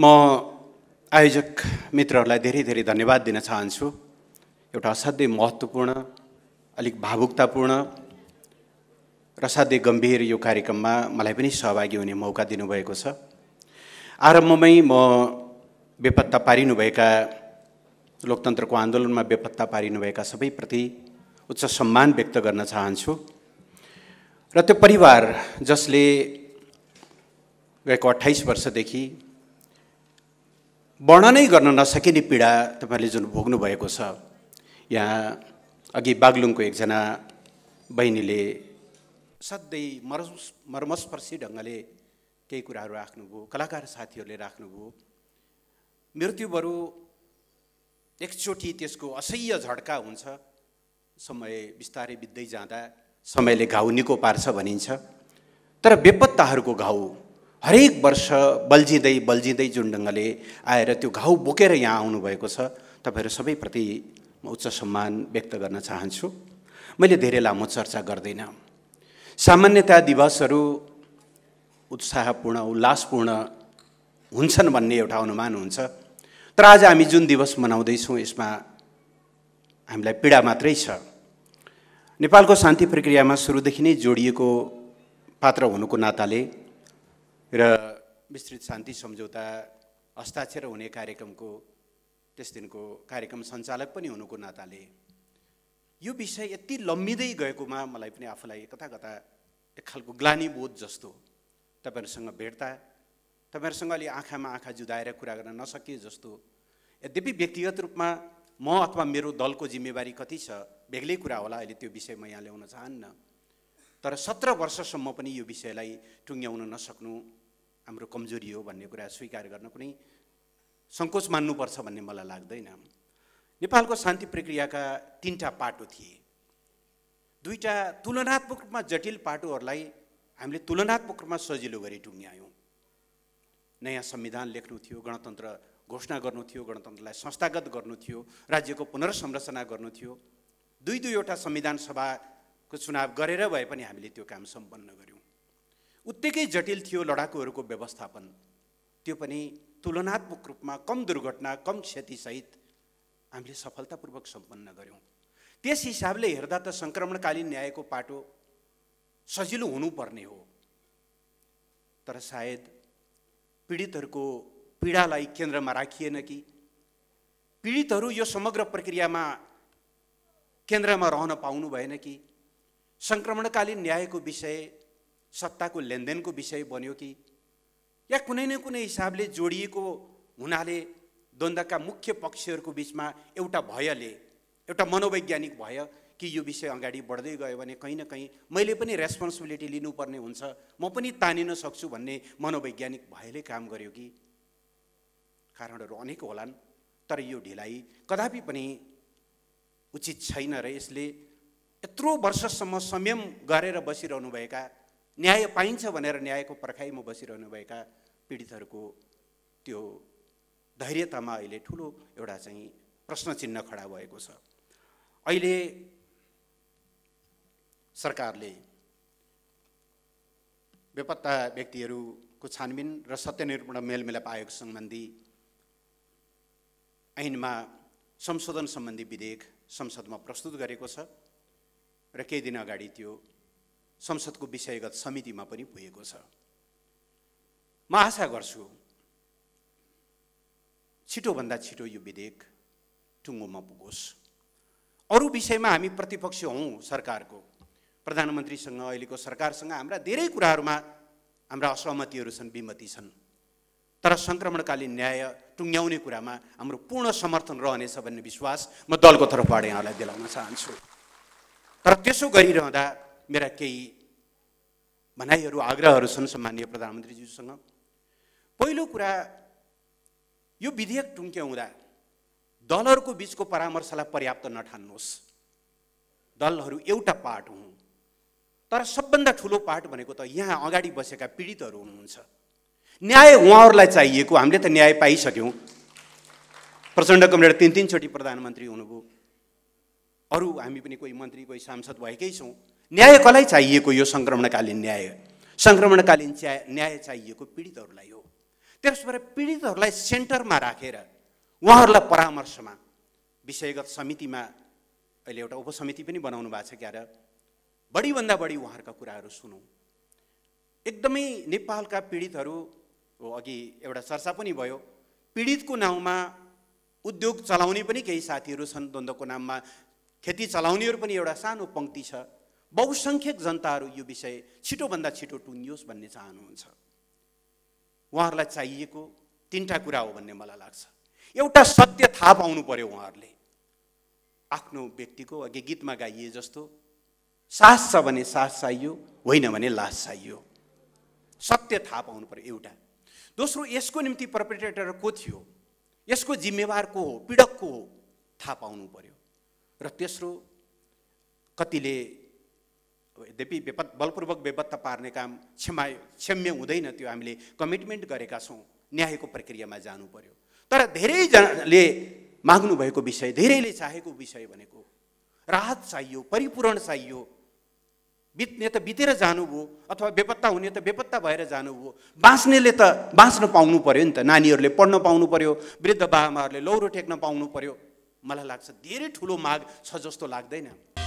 म आयोजक मित्रहरूलाई धेरै धेरै धन्यवाद दिन चाहन्छु एउटा असाध्यै महत्त्वपूर्ण अलिक भावुकतापूर्ण र असाध्यै गम्भीर यो कार्यक्रममा मलाई पनि सहभागी हुने मौका दिनुभएको छ आरम्भमै म बेपत्ता पारिनुभएका लोकतन्त्रको आन्दोलनमा बेपत्ता पारिनुभएका सबैप्रति उच्च सम्मान व्यक्त गर्न चाहन्छु र त्यो परिवार जसले गएको अठाइस वर्षदेखि वर्णनै गर्न नसकिने पीडा तपाईँले जुन भोग्नु भएको छ यहाँ अघि बागलुङको एकजना बहिनीले सधैँ मर मर्मस्पर्शी ढङ्गले केही कुराहरू राख्नुभयो कलाकार साथीहरूले राख्नुभयो मृत्यु बरु एकचोटि त्यसको असह्य झड्का हुन्छ समय बिस्तारै बित्दै जाँदा समयले घाउ निको पार्छ भनिन्छ तर बेपत्ताहरूको घाउ हरेक वर्ष बल्झिँदै बल्झिँदै जुन ढङ्गले आएर त्यो घाउ बोकेर यहाँ आउनुभएको छ तपाईँहरू सबैप्रति म उच्च सम्मान व्यक्त गर्न चाहन्छु मैले धेरै लामो चर्चा गर्दैन सामान्यतया दिवसहरू उत्साहपूर्ण उल्लासपूर्ण हुन्छन् भन्ने एउटा अनुमान हुन्छ तर आज हामी जुन दिवस मनाउँदैछौँ यसमा हामीलाई पीडा मात्रै छ नेपालको शान्ति प्रक्रियामा सुरुदेखि नै जोडिएको पात्र हुनुको नाताले र विस्तृत शान्ति सम्झौता हस्ताक्षर हुने कार्यक्रमको त्यस दिनको कार्यक्रम सञ्चालक पनि हुनुको नाताले यो विषय यति लम्बिँदै गएकोमा मलाई पनि आफूलाई कता कता एक खालको ग्लानी बोध जस्तो तपाईँहरूसँग भेट्दा तपाईँहरूसँग अलि आँखामा आँखा जुदाएर कुरा गर्न नसके जस्तो यद्यपि व्यक्तिगत रूपमा म अथवा मेरो दलको जिम्मेवारी कति छ बेग्लै कुरा होला अहिले त्यो विषय म यहाँ ल्याउन चाहन्न तर सत्र वर्षसम्म पनि यो विषयलाई टुङ्ग्याउन नसक्नु हाम्रो कमजोरी हो भन्ने कुरा स्वीकार गर्न कुनै सङ्कोच मान्नुपर्छ भन्ने मलाई लाग्दैन नेपालको शान्ति प्रक्रियाका तिनवटा पाटो थिए दुईवटा तुलनात्मक रूपमा जटिल पाटोहरूलाई हामीले तुलनात्मक रूपमा सजिलो गरी टुङ्ग्यायौँ नयाँ संविधान लेख्नु थियो गणतन्त्र घोषणा गर्नु थियो गणतन्त्रलाई संस्थागत गर्नु थियो राज्यको पुनर्संरचना गर्नु थियो दुई दुईवटा संविधान सभाको चुनाव गरेर भए पनि हामीले त्यो काम सम्पन्न गऱ्यौँ उत्तिकै जटिल थियो लडाकुहरूको व्यवस्थापन त्यो पनि तुलनात्मक रूपमा कम दुर्घटना कम क्षतिसहित हामीले सफलतापूर्वक सम्पन्न गऱ्यौँ त्यस हिसाबले हेर्दा त सङ्क्रमणकालीन न्यायको पाटो सजिलो हुनुपर्ने हो तर सायद पीडितहरूको पीडालाई केन्द्रमा राखिएन कि पीडितहरू यो समग्र प्रक्रियामा केन्द्रमा रहन पाउनु भएन कि सङ्क्रमणकालीन न्यायको विषय सत्ताको लेनदेनको विषय बन्यो कि या कुनै न कुनै हिसाबले जोडिएको हुनाले द्वन्द्वका मुख्य पक्षहरूको बिचमा एउटा भयले एउटा मनोवैज्ञानिक भय कि यो विषय अगाडि बढ्दै गयो भने कहीँ न कहीँ मैले पनि रेस्पोन्सिबिलिटी लिनुपर्ने हुन्छ म पनि तानिन सक्छु भन्ने मनोवैज्ञानिक भयले काम गर्यो कि कारणहरू अनेक होलान् तर यो ढिलाइ कदापि पनि उचित छैन र यसले यत्रो वर्षसम्म संयम गरेर बसिरहनुभएका न्याय पाइन्छ भनेर न्यायको पर्खाइमा बसिरहनुभएका पीडितहरूको त्यो धैर्यतामा अहिले ठुलो एउटा चाहिँ प्रश्न चिन्ह खडा भएको छ अहिले सरकारले बेपत्ता व्यक्तिहरूको छानबिन र सत्यनिरूपण मेलमिलाप आयोग सम्बन्धी ऐनमा संशोधन सम्बन्धी विधेयक संसदमा प्रस्तुत गरेको छ र केही दिन अगाडि त्यो संसदको विषयगत समितिमा पनि पुगेको छ म आशा गर्छु छिटोभन्दा छिटो यो विधेयक टुङ्गोमा पुगोस् अरू विषयमा हामी प्रतिपक्ष हौँ सरकारको प्रधानमन्त्रीसँग अहिलेको सरकारसँग हाम्रा धेरै कुराहरूमा हाम्रा असहमतिहरू छन् विमति छन् तर सङ्क्रमणकालीन न्याय टुङ्ग्याउने कुरामा हाम्रो पूर्ण समर्थन रहनेछ भन्ने विश्वास म दलको तर्फबाट यहाँलाई दिलाउन चाहन्छु तर त्यसो गरिरहँदा मेरा केही भनाइहरू आग्रहहरू छन् सम्मान्य प्रधानमन्त्रीज्यूसँग पहिलो कुरा यो विधेयक टुङ्क्याउँदा दलहरूको बिचको परामर्शलाई पर्याप्त नठान्नुहोस् दलहरू एउटा पार्ट हुन् तर सबभन्दा ठुलो पार्ट भनेको त यहाँ अगाडि बसेका पीडितहरू हुनुहुन्छ न्याय उहाँहरूलाई चाहिएको हामीले त न्याय पाइसक्यौँ प्रचण्ड कमरेड तिन तिनचोटि प्रधानमन्त्री हुनुभयो अरू हामी पनि कोही मन्त्री कोही सांसद भएकै छौँ न्याय कसलाई चाहिएको यो सङ्क्रमणकालीन न्याय सङ्क्रमणकालीन च्या न्याय चाहिएको पीडितहरूलाई हो त्यसबाट पीडितहरूलाई सेन्टरमा राखेर उहाँहरूलाई परामर्शमा विषयगत समितिमा अहिले एउटा उपसमिति पनि बनाउनु भएको छ क्यार बढीभन्दा बढी उहाँहरूका कुराहरू सुनौँ एकदमै नेपालका पीडितहरू हो अघि एउटा चर्चा पनि भयो पीडितको नाउँमा उद्योग चलाउने पनि केही साथीहरू छन् द्वन्द्वको नाममा खेती चलाउनेहरू पनि एउटा सानो पङ्क्ति छ बहुसङ्ख्यक जनताहरू यो विषय छिटोभन्दा छिटो टुङ्गियोस् भन्ने चाहनुहुन्छ उहाँहरूलाई चाहिएको तिनवटा कुरा हो भन्ने मलाई लाग्छ एउटा सत्य थाहा पाउनु पर्यो उहाँहरूले आफ्नो व्यक्तिको अघि गीतमा गाइए जस्तो सास छ भने सास चाहियो होइन भने लास चाहियो सत्य थाहा पाउनु पर्यो एउटा दोस्रो यसको निम्ति प्रपरेटर को थियो यसको जिम्मेवार को हो पीडक को हो थाहा पाउनु पर्यो र तेस्रो कतिले यद्यपि बेपत् बलपूर्वक बेपत्ता पार्ने काम क्षमा क्षम्य हुँदैन त्यो हामीले कमिटमेन्ट गरेका छौँ न्यायको प्रक्रियामा जानु पर्यो तर धेरैजनाले माग्नुभएको विषय धेरैले चाहेको विषय भनेको राहत चाहियो परिपूरण चाहियो बित्ने त बितेर जानुभयो अथवा बेपत्ता हुने त बेपत्ता भएर जानुभयो बाँच्नेले त बाँच्न पाउनु पर्यो नि त नानीहरूले पढ्न पाउनु पर्यो वृद्ध बाबामाहरूले लौरो टेक्न पाउनु पर्यो मलाई लाग्छ धेरै ठुलो माग छ जस्तो लाग्दैन